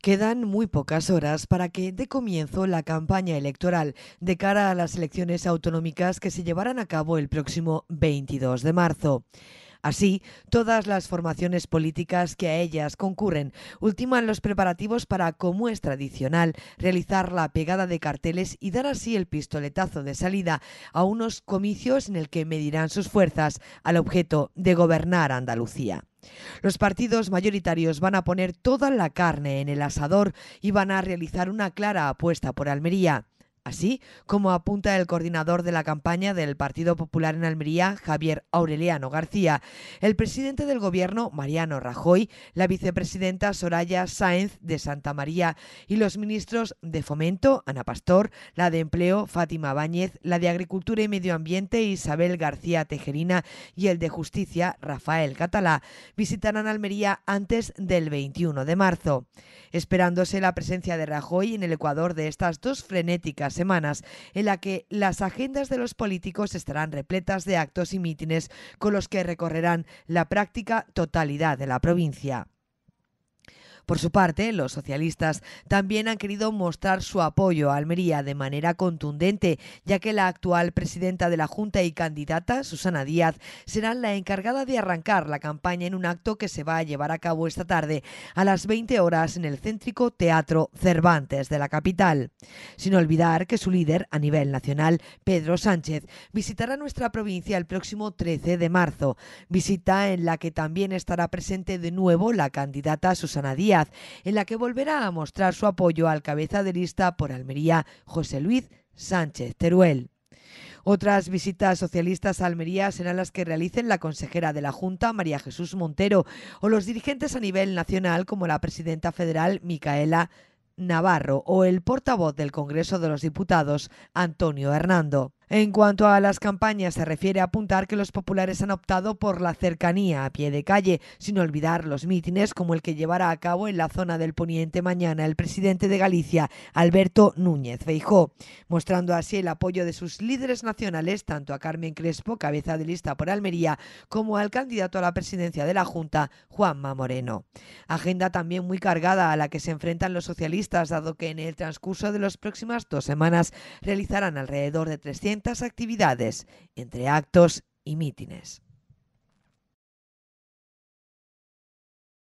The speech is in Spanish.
Quedan muy pocas horas para que dé comienzo la campaña electoral de cara a las elecciones autonómicas que se llevarán a cabo el próximo 22 de marzo. Así, todas las formaciones políticas que a ellas concurren ultiman los preparativos para, como es tradicional, realizar la pegada de carteles y dar así el pistoletazo de salida a unos comicios en el que medirán sus fuerzas al objeto de gobernar Andalucía. Los partidos mayoritarios van a poner toda la carne en el asador y van a realizar una clara apuesta por Almería así como apunta el coordinador de la campaña del Partido Popular en Almería, Javier Aureliano García, el presidente del gobierno, Mariano Rajoy, la vicepresidenta Soraya Sáenz de Santa María y los ministros de Fomento, Ana Pastor, la de Empleo, Fátima Báñez, la de Agricultura y Medio Ambiente, Isabel García Tejerina y el de Justicia, Rafael Catalá, visitarán Almería antes del 21 de marzo, esperándose la presencia de Rajoy en el Ecuador de estas dos frenéticas semanas, en la que las agendas de los políticos estarán repletas de actos y mítines con los que recorrerán la práctica totalidad de la provincia. Por su parte, los socialistas también han querido mostrar su apoyo a Almería de manera contundente, ya que la actual presidenta de la Junta y candidata, Susana Díaz, será la encargada de arrancar la campaña en un acto que se va a llevar a cabo esta tarde a las 20 horas en el céntrico Teatro Cervantes de la capital. Sin olvidar que su líder a nivel nacional, Pedro Sánchez, visitará nuestra provincia el próximo 13 de marzo, visita en la que también estará presente de nuevo la candidata Susana Díaz en la que volverá a mostrar su apoyo al cabeza de lista por Almería, José Luis Sánchez Teruel. Otras visitas socialistas a Almería serán las que realicen la consejera de la Junta, María Jesús Montero, o los dirigentes a nivel nacional, como la presidenta federal, Micaela Navarro, o el portavoz del Congreso de los Diputados, Antonio Hernando. En cuanto a las campañas, se refiere a apuntar que los populares han optado por la cercanía a pie de calle, sin olvidar los mítines como el que llevará a cabo en la zona del Poniente mañana el presidente de Galicia, Alberto Núñez Feijó, mostrando así el apoyo de sus líderes nacionales tanto a Carmen Crespo, cabeza de lista por Almería, como al candidato a la presidencia de la Junta, Juanma Moreno. Agenda también muy cargada a la que se enfrentan los socialistas, dado que en el transcurso de las próximas dos semanas realizarán alrededor de 300 actividades entre actos y mítines.